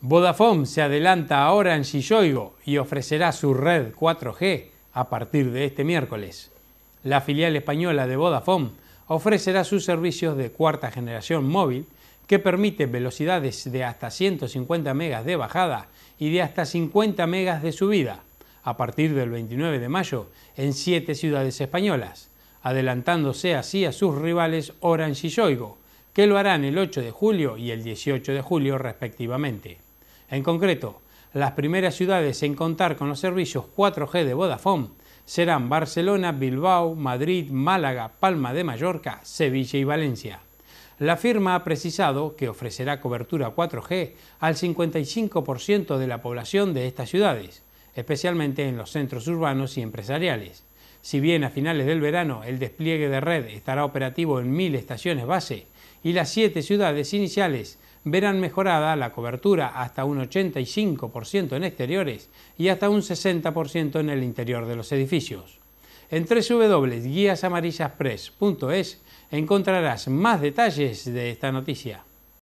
Vodafone se adelanta a ahora en Yoigo y ofrecerá su red 4G a partir de este miércoles. La filial española de Vodafone ofrecerá sus servicios de cuarta generación móvil que permite velocidades de hasta 150 megas de bajada y de hasta 50 megas de subida a partir del 29 de mayo en siete ciudades españolas, adelantándose así a sus rivales Orange y Yoigo, que lo harán el 8 de julio y el 18 de julio respectivamente. En concreto, las primeras ciudades en contar con los servicios 4G de Vodafone serán Barcelona, Bilbao, Madrid, Málaga, Palma de Mallorca, Sevilla y Valencia. La firma ha precisado que ofrecerá cobertura 4G al 55% de la población de estas ciudades, especialmente en los centros urbanos y empresariales. Si bien a finales del verano el despliegue de red estará operativo en mil estaciones base y las siete ciudades iniciales verán mejorada la cobertura hasta un 85% en exteriores y hasta un 60% en el interior de los edificios. En www.guiasamarillaspress.es encontrarás más detalles de esta noticia.